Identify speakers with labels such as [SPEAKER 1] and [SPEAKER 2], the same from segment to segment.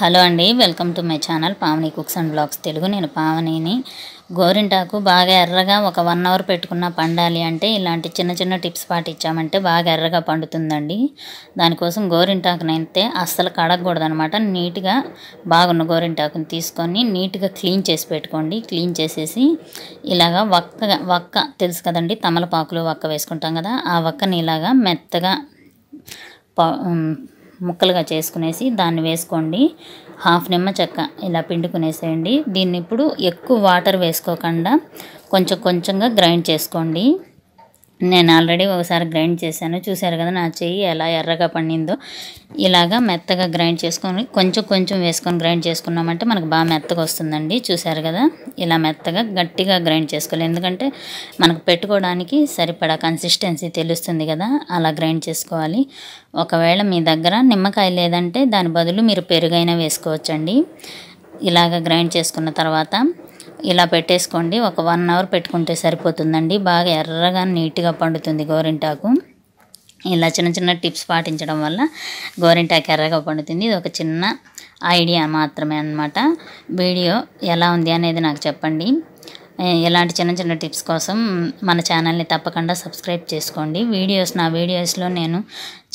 [SPEAKER 1] hello అండి welcome to my channel Pavani cooks and blogs Telugu నేను పావనిని గోరింటాకు బాగా ఎర్రగా ఒక వన్ అవర్ పెట్టుకున్న పండాలి అంటే ఇలాంటి చిన్న చిన్న టిప్స్ పాటించామంటే బాగా ఎర్రగా పండుతుందండి దానికోసం గోరింటాకుని అయితే అస్సలు కడగకూడదనమాట నీట్గా బాగున్న గోరింటాకుని తీసుకొని నీట్గా క్లీన్ చేసి పెట్టుకోండి క్లీన్ చేసేసి ఇలాగా వక్కగా వక్క తెలుసు కదండి తమలపాకులు వక్క వేసుకుంటాం కదా ఆ వక్కని ఇలాగా మెత్తగా ముక్కలుగా చేసుకునేసి దాన్ని వేసుకోండి హాఫ్ నిమ్మ చెక్క ఇలా పిండుకునేసేయండి దీన్ని ఇప్పుడు ఎక్కువ వాటర్ వేసుకోకుండా కొంచెం కొంచెంగా గ్రైండ్ చేసుకోండి నేను ఆల్రెడీ ఒకసారి గ్రైండ్ చేశాను చూశారు కదా నా చెయ్యి ఎలా ఎర్రగా పండిందో ఇలాగా మెత్తగా గ్రైండ్ చేసుకొని కొంచెం కొంచెం వేసుకొని గ్రైండ్ చేసుకున్నామంటే మనకు బాగా మెత్తగా వస్తుందండి చూశారు కదా ఇలా మెత్తగా గట్టిగా గ్రైండ్ చేసుకోవాలి ఎందుకంటే మనకు పెట్టుకోవడానికి సరిపడా కన్సిస్టెన్సీ తెలుస్తుంది కదా అలా గ్రైండ్ చేసుకోవాలి ఒకవేళ మీ దగ్గర నిమ్మకాయ లేదంటే దాని బదులు మీరు పెరుగైనా వేసుకోవచ్చండి ఇలాగ గ్రైండ్ చేసుకున్న తర్వాత ఇలా పెట్టేసుకోండి ఒక వన్ అవర్ పెట్టుకుంటే సరిపోతుందండి బాగా ఎర్రగా నీట్గా పండుతుంది గోరింటాకు ఇలా చిన్న చిన్న టిప్స్ పాటించడం వల్ల గోరింటాకు ఎర్రగా పండుతుంది ఇది ఒక చిన్న ఐడియా మాత్రమే అనమాట వీడియో ఎలా ఉంది అనేది నాకు చెప్పండి ఇలాంటి చిన్న చిన్న టిప్స్ కోసం మన ఛానల్ని తప్పకుండా సబ్స్క్రైబ్ చేసుకోండి వీడియోస్ నా వీడియోస్లో నేను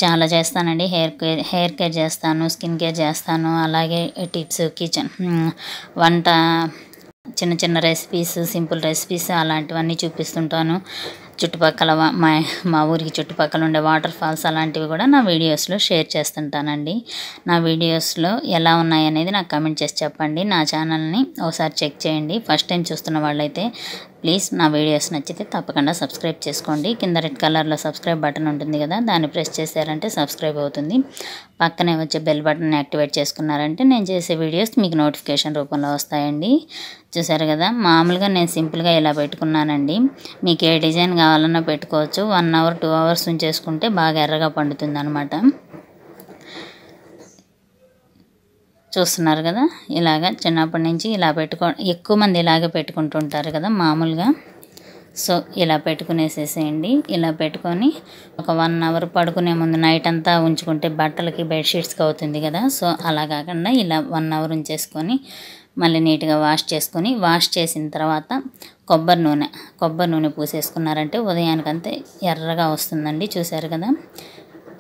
[SPEAKER 1] చాలా చేస్తానండి హెయిర్ కేర్ హెయిర్ కేర్ చేస్తాను స్కిన్ కేర్ చేస్తాను అలాగే టిప్స్ కిచెన్ వంట చిన్న చిన్న రెసిపీస్ సింపుల్ రెసిపీస్ అలాంటివన్నీ చూపిస్తుంటాను చుట్టుపక్కల మా మా ఊరికి చుట్టుపక్కల ఉండే వాటర్ ఫాల్స్ అలాంటివి కూడా నా వీడియోస్లో షేర్ చేస్తుంటానండి నా వీడియోస్లో ఎలా ఉన్నాయనేది నాకు కమెంట్ చేసి చెప్పండి నా ఛానల్ని ఒకసారి చెక్ చేయండి ఫస్ట్ టైం చూస్తున్న వాళ్ళైతే ప్లీజ్ నా వీడియోస్ నచ్చితే తప్పకుండా సబ్స్క్రైబ్ చేసుకోండి కింద రెడ్ కలర్లో సబ్స్క్రైబ్ బటన్ ఉంటుంది కదా దాన్ని ప్రెస్ చేశారంటే సబ్స్క్రైబ్ అవుతుంది పక్కనే వచ్చే బెల్ బటన్ యాక్టివేట్ చేసుకున్నారంటే నేను చేసే వీడియోస్ మీకు నోటిఫికేషన్ రూపంలో వస్తాయండి చూసారు కదా మామూలుగా నేను సింపుల్గా ఇలా పెట్టుకున్నానండి మీకు ఏ డిజైన్ కావాలన్నా పెట్టుకోవచ్చు వన్ అవర్ టూ అవర్స్ ఉంచేసుకుంటే బాగా ఎర్రగా పండుతుంది అనమాట చూస్తున్నారు కదా ఇలాగ చిన్నప్పటి నుంచి ఇలా పెట్టుకో ఎక్కువ మంది ఇలాగే పెట్టుకుంటుంటారు కదా మామూలుగా సో ఇలా పెట్టుకునేసేసేయండి ఇలా పెట్టుకొని ఒక వన్ అవర్ పడుకునే ముందు నైట్ అంతా ఉంచుకుంటే బట్టలకి బెడ్షీట్స్కి అవుతుంది కదా సో అలా కాకుండా ఇలా వన్ అవర్ ఉంచేసుకొని మళ్ళీ నీట్గా వాష్ చేసుకొని వాష్ చేసిన తర్వాత కొబ్బరి నూనె కొబ్బరి నూనె పూసేసుకున్నారంటే ఉదయానికంతే ఎర్రగా వస్తుందండి చూశారు కదా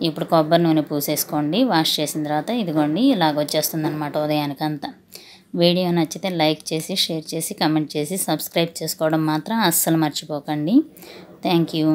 [SPEAKER 1] ఇప్పుడు కొబ్బరి నూనె పూసేసుకోండి వాష్ చేసిన తర్వాత ఇదిగోండి ఇలాగ వచ్చేస్తుంది అనమాట ఉదయానికంతా వీడియో నచ్చితే లైక్ చేసి షేర్ చేసి కమెంట్ చేసి సబ్స్క్రైబ్ చేసుకోవడం మాత్రం అస్సలు మర్చిపోకండి థ్యాంక్ యూ